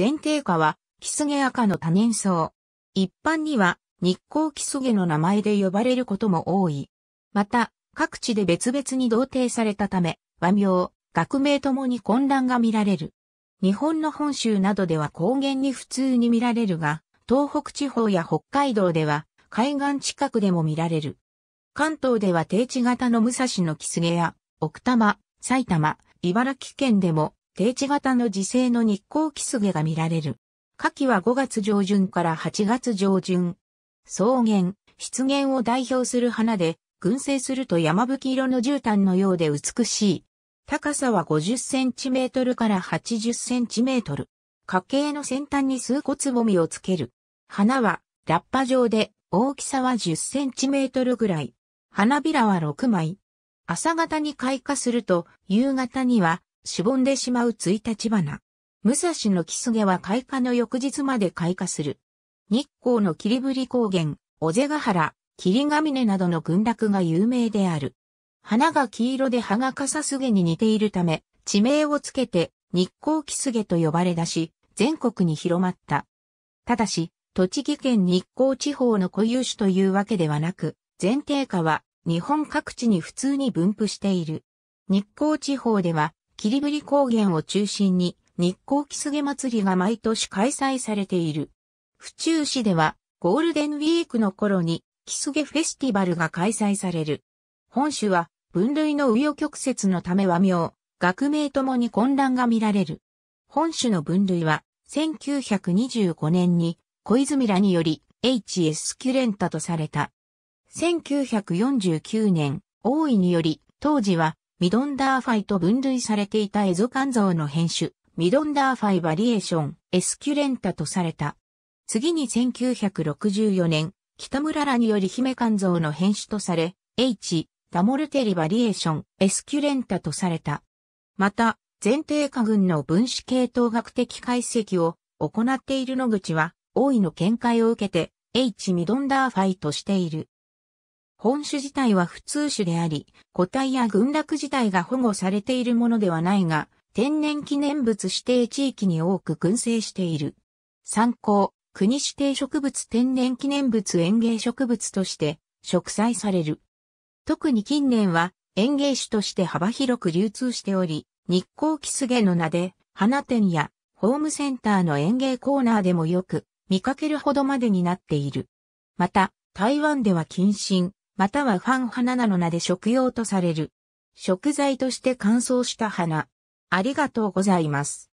前提下は、キスゲ赤の多年草。一般には、日光キスゲの名前で呼ばれることも多い。また、各地で別々に同定されたため、和名、学名ともに混乱が見られる。日本の本州などでは高原に普通に見られるが、東北地方や北海道では海岸近くでも見られる。関東では低地型の武蔵のキスゲや奥多摩、埼玉、茨城県でも低地型の自生の日光キスゲが見られる。夏季は5月上旬から8月上旬。草原、湿原を代表する花で、群生すると山吹色の絨毯のようで美しい。高さは50センチメートルから80センチメートル。花茎の先端に数個つぼみをつける。花はラッパ状で大きさは10センチメートルぐらい。花びらは6枚。朝方に開花すると夕方にはしぼんでしまう1日花。武蔵の木菅は開花の翌日まで開花する。日光の霧降高原、尾瀬ヶ原、霧ヶ峰などの群落が有名である。花が黄色で葉が笠すげに似ているため、地名をつけて日光キスゲと呼ばれ出し、全国に広まった。ただし、栃木県日光地方の固有種というわけではなく、全提下は日本各地に普通に分布している。日光地方では霧降高原を中心に日光キスゲ祭りが毎年開催されている。府中市ではゴールデンウィークの頃にキスゲフェスティバルが開催される。本州は分類の紆余曲折のため和名、学名ともに混乱が見られる。本種の分類は1925年に小泉らにより H.S. キュレンタとされた。1949年、大井により当時はミドンダーファイと分類されていたエゾカンゾウの変種、ミドンダーファイバリエーション、エスキュレンタとされた。次に1964年、北村らにより姫肝臓の変種とされ、H、ダモルテリバリエーション、エスキュレンタとされた。また、前提下群の分子系統学的解析を行っている野口は、大井の見解を受けて、H ミドンダーファイとしている。本種自体は普通種であり、個体や群落自体が保護されているものではないが、天然記念物指定地域に多く群生している。参考、国指定植物天然記念物園芸植物として、植栽される。特に近年は、園芸種として幅広く流通しており、日光キスゲの名で、花店やホームセンターの園芸コーナーでもよく見かけるほどまでになっている。また、台湾では近親、またはファン花なの名で食用とされる。食材として乾燥した花。ありがとうございます。